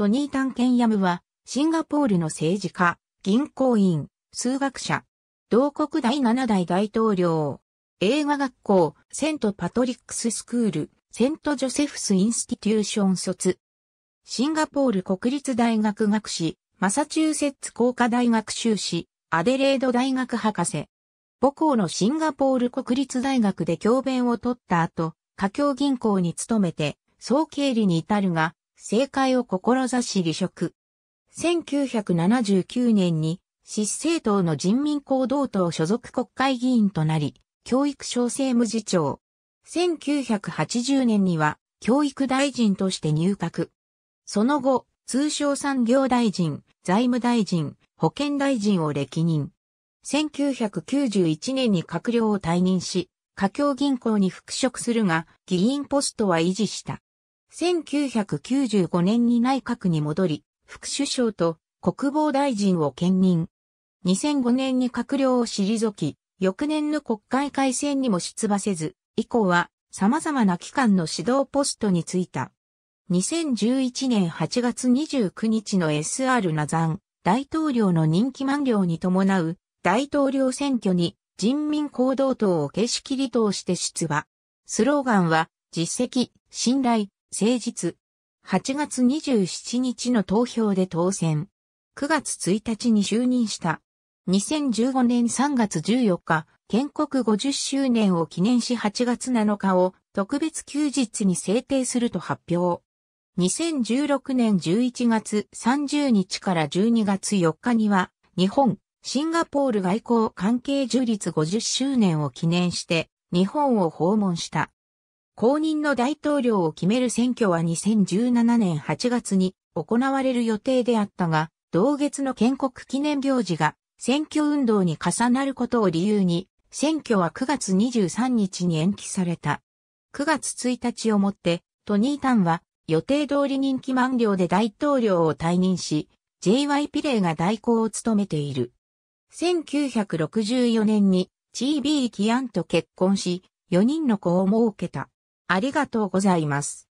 トニー・タンケンヤムは、シンガポールの政治家、銀行員、数学者、同国第7代大統領、映画学校、セント・パトリックス・スクール、セント・ジョセフス・インスティテューション卒。シンガポール国立大学学士、マサチューセッツ工科大学修士、アデレード大学博士。母校のシンガポール国立大学で教鞭を取った後、華僑銀行に勤めて、総経理に至るが、政界を志し離職。1979年に、失政党の人民行動党所属国会議員となり、教育省政務次長。1980年には、教育大臣として入閣。その後、通商産業大臣、財務大臣、保健大臣を歴任。1991年に閣僚を退任し、家境銀行に復職するが、議員ポストは維持した。1995年に内閣に戻り、副首相と国防大臣を兼任。2005年に閣僚を退き、翌年の国会改選にも出馬せず、以降は様々な機関の指導ポストに就いた。2011年8月29日の SR ナザン大統領の任期満了に伴う大統領選挙に人民行動党を形式離党して出馬。スローガンは実績、信頼、誠実。8月27日の投票で当選。9月1日に就任した。2015年3月14日、建国50周年を記念し8月7日を特別休日に制定すると発表。2016年11月30日から12月4日には、日本、シンガポール外交関係樹立50周年を記念して、日本を訪問した。公認の大統領を決める選挙は2017年8月に行われる予定であったが、同月の建国記念行事が選挙運動に重なることを理由に、選挙は9月23日に延期された。9月1日をもって、トニー・タンは予定通り任期満了で大統領を退任し、JY ピレイが代行を務めている。1964年に GB キアンと結婚し、4人の子を設けた。ありがとうございます。